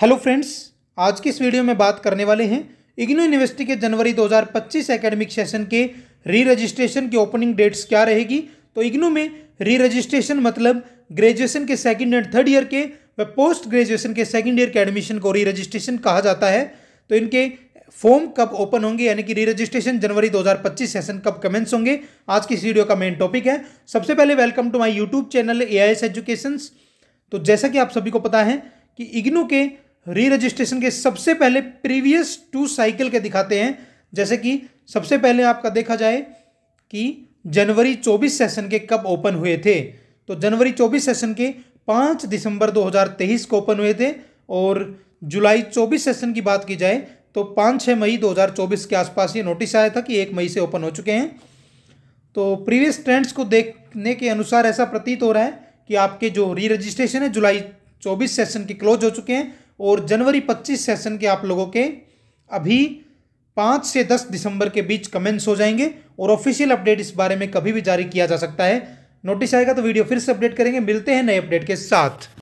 hello friends आज की इस वीडियो में बात करने वाले हैं इग्नो यूनिवर्सिटी के जनवरी 2025 एकेडमिक सेशन के री रजिस्ट्रेशन की ओपनिंग डेट्स क्या रहेगी तो इग्नो में री रजिस्ट्रेशन मतलब ग्रेजुएशन के सेकंड एंड थर्ड ईयर के व पोस्ट ग्रेजुएशन के सेकंड ईयर के एडमिशन को री रजिस्ट्रेशन कहा जाता है तो इनके फॉर्म कब ओपन होंगे यानी कि री रजिस्ट्रेशन जनवरी 2025 सेशन कब कमेंस होंगे आज की इस वीडियो का मेन टॉपिक है सबसे पहले welcome to my YouTube channel A I S educations तो जैसा कि आप सभी को पता है कि इग्नू के री रजिस्ट्रेशन के सबसे पहले प्रीवियस टू साइकिल के दिखाते हैं जैसे कि सबसे पहले आपका देखा जाए कि जनवरी 24 सेशन के कब ओपन हुए थे तो जनवरी 24 सेशन के 5 दिसंबर 2023 को ओपन हुए थे और जुलाई 24 सेशन की बात की जाए तो 5 छः मई 2024 के आसपास ये नोटिस आया था कि एक मई से ओपन हो चुके हैं तो प्रीवियस ट्रेंड्स को देखने के अनुसार ऐसा प्रतीत हो रहा है कि आपके जो री रजिस्ट्रेशन है जुलाई चौबीस सेशन के क्लोज हो चुके हैं और जनवरी 25 सेशन के आप लोगों के अभी पाँच से दस दिसंबर के बीच कमेंट्स हो जाएंगे और ऑफिशियल अपडेट इस बारे में कभी भी जारी किया जा सकता है नोटिस आएगा तो वीडियो फिर से अपडेट करेंगे मिलते हैं नए अपडेट के साथ